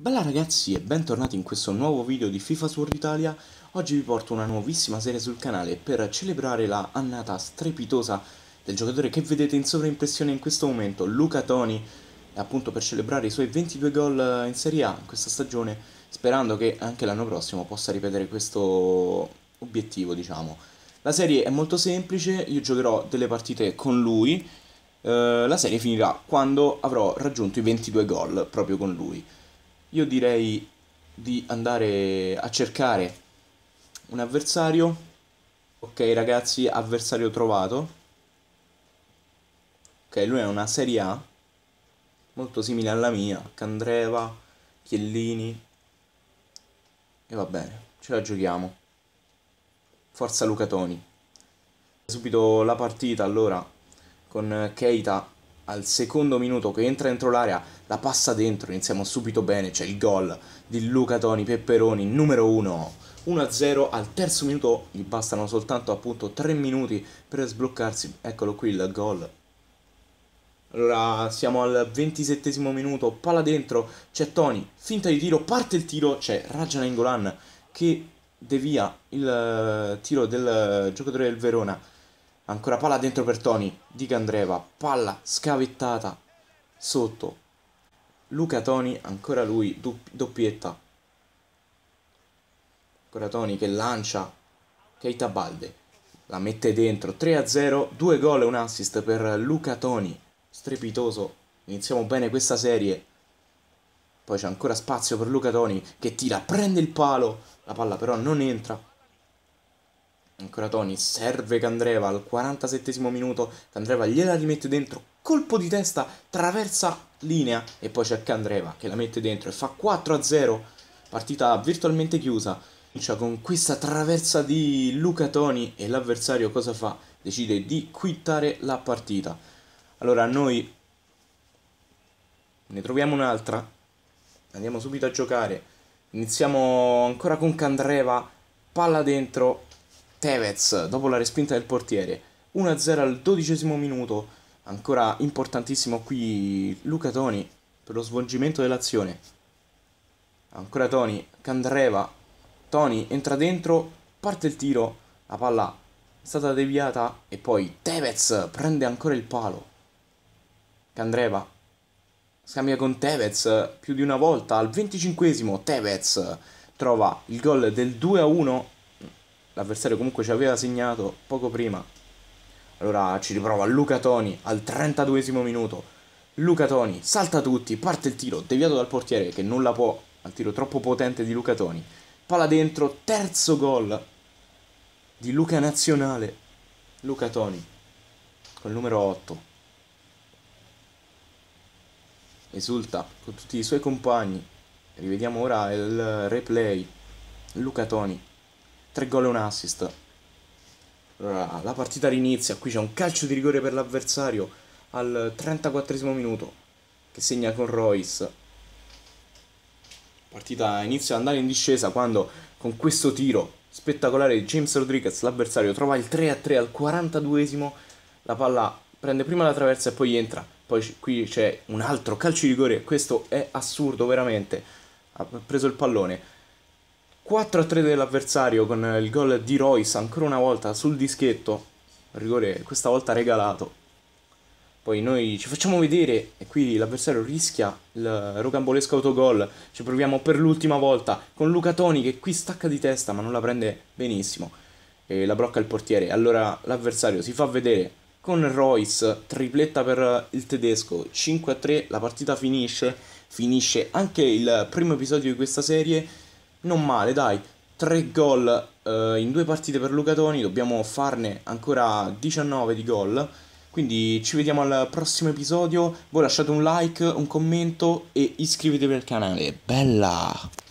Bella ragazzi e bentornati in questo nuovo video di FIFA Sword Italia Oggi vi porto una nuovissima serie sul canale per celebrare la annata strepitosa del giocatore che vedete in sovraimpressione in questo momento Luca Toni E appunto per celebrare i suoi 22 gol eh, in Serie A in questa stagione Sperando che anche l'anno prossimo possa ripetere questo obiettivo diciamo La serie è molto semplice, io giocherò delle partite con lui eh, La serie finirà quando avrò raggiunto i 22 gol proprio con lui io direi di andare a cercare un avversario. Ok ragazzi, avversario trovato. Ok, lui è una Serie A, molto simile alla mia, Candreva, Chiellini. E va bene, ce la giochiamo. Forza Luca Toni. Subito la partita allora con Keita al secondo minuto che entra dentro l'area, la passa dentro, iniziamo subito bene, c'è il gol di Luca Toni Pepperoni, numero 1. 1-0 al terzo minuto, gli bastano soltanto appunto 3 minuti per sbloccarsi, eccolo qui il gol. Allora siamo al ventisettesimo minuto, palla dentro, c'è Toni, finta di tiro, parte il tiro, c'è Rajan Engolan che devia il eh, tiro del eh, giocatore del Verona Ancora palla dentro per Tony. Di Candreva. Palla scavettata sotto. Luca Tony. ancora lui, doppietta. Ancora Tony che lancia Keita Balde. La mette dentro. 3-0, due gol e un assist per Luca Tony. Strepitoso. Iniziamo bene questa serie. Poi c'è ancora spazio per Luca Toni che tira, prende il palo. La palla però non entra. Ancora Tony, serve Candreva al 47 minuto, Candreva gliela rimette dentro, colpo di testa, traversa linea e poi c'è Candreva che la mette dentro e fa 4-0, partita virtualmente chiusa. Comincia con questa traversa di Luca Toni e l'avversario cosa fa? Decide di quittare la partita. Allora noi ne troviamo un'altra, andiamo subito a giocare, iniziamo ancora con Candreva, palla dentro, Tevez dopo la respinta del portiere 1-0 al dodicesimo minuto ancora importantissimo qui Luca Toni per lo svolgimento dell'azione ancora Toni Candreva Toni entra dentro parte il tiro la palla è stata deviata e poi Tevez prende ancora il palo Candreva scambia con Tevez più di una volta al venticinquesimo Tevez trova il gol del 2 1 l'avversario comunque ci aveva segnato poco prima. Allora ci riprova Luca Toni al 32 minuto. Luca Toni salta tutti, parte il tiro, deviato dal portiere che nulla può, al tiro troppo potente di Luca Toni. Palla dentro, terzo gol di Luca Nazionale. Luca Toni, col numero 8. Esulta con tutti i suoi compagni. Rivediamo ora il replay. Luca Toni 3 gol e un assist. Allora, ah, la partita rinizia, qui c'è un calcio di rigore per l'avversario al 34 minuto che segna con Royce. Partita inizia ad andare in discesa quando con questo tiro spettacolare di James Rodriguez l'avversario trova il 3-3 al 42 la palla prende prima la traversa e poi entra. Poi qui c'è un altro calcio di rigore, questo è assurdo veramente. Ha preso il pallone 4-3 dell'avversario con il gol di Royce ancora una volta sul dischetto, rigore questa volta regalato. Poi noi ci facciamo vedere e qui l'avversario rischia il rocambolesco autogol, ci proviamo per l'ultima volta con Luca Toni che qui stacca di testa ma non la prende benissimo e la blocca il portiere. Allora l'avversario si fa vedere con Royce, tripletta per il tedesco, 5-3, la partita finisce, finisce anche il primo episodio di questa serie non male, dai. 3 gol eh, in due partite per Lucatoni, dobbiamo farne ancora 19 di gol. Quindi ci vediamo al prossimo episodio. Voi lasciate un like, un commento e iscrivetevi al canale. Bella!